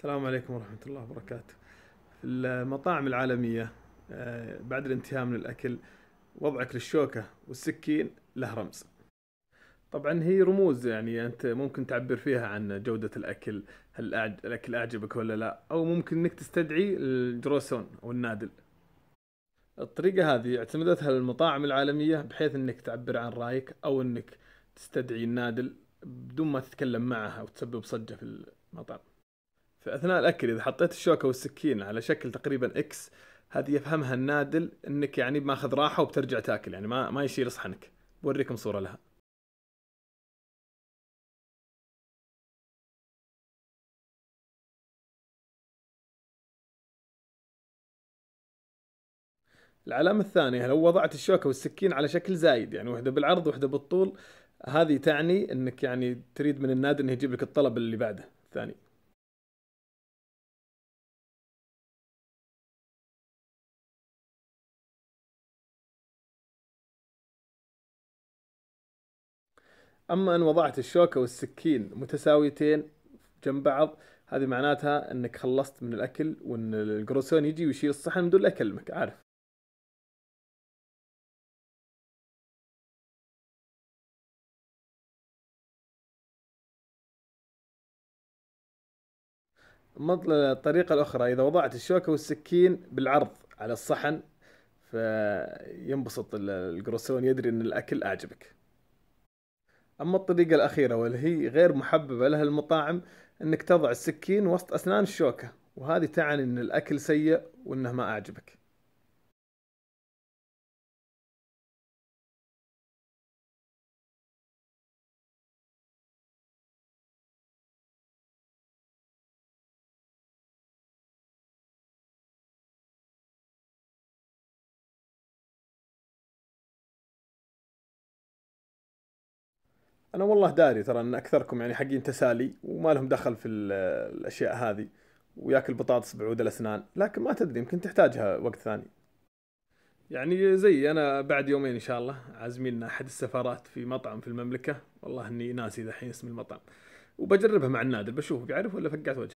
السلام عليكم ورحمة الله وبركاته المطاعم العالمية آه، بعد الانتهاء من الأكل وضعك للشوكة والسكين له رمز طبعا هي رموز يعني أنت ممكن تعبر فيها عن جودة الأكل هل الأكل أعجبك ولا لا أو ممكن أنك تستدعي الجروسون أو النادل الطريقة هذه اعتمدتها المطاعم العالمية بحيث أنك تعبر عن رأيك أو أنك تستدعي النادل بدون ما تتكلم معها وتسبب صجة في المطعم فاثناء الاكل اذا حطيت الشوكه والسكين على شكل تقريبا اكس هذه يفهمها النادل انك يعني ماخذ راحه وبترجع تاكل يعني ما ما يشيل صحنك بوريكم صوره لها العلامة الثانية لو وضعت الشوكة والسكين على شكل زايد يعني واحدة بالعرض واحدة بالطول هذه تعني انك يعني تريد من النادل انه يجيب لك الطلب اللي بعده الثاني اما ان وضعت الشوكه والسكين متساويتين جنب بعض هذه معناتها انك خلصت من الاكل وان الجروسون يجي ويشيل الصحن بدون لا يكلمك عارف الطريقة الأخرى إذا وضعت الشوكة والسكين بالعرض على الصحن فينبسط الجروسون يدري أن الأكل أعجبك أما الطريقة الأخيرة واللي هي غير محببة لها المطاعم أنك تضع السكين وسط أسنان الشوكة وهذه تعني أن الأكل سيء وأنه ما أعجبك انا والله داري ترى ان اكثركم يعني حقين تسالي وما لهم دخل في الاشياء هذه وياكل بطاطس بعود الاسنان لكن ما تدري يمكن تحتاجها وقت ثاني يعني زي انا بعد يومين ان شاء الله عازميننا احد السفارات في مطعم في المملكه والله اني ناسي ذحين اسم المطعم وبجربها مع النادل بشوف بيعرف ولا فقعت وجه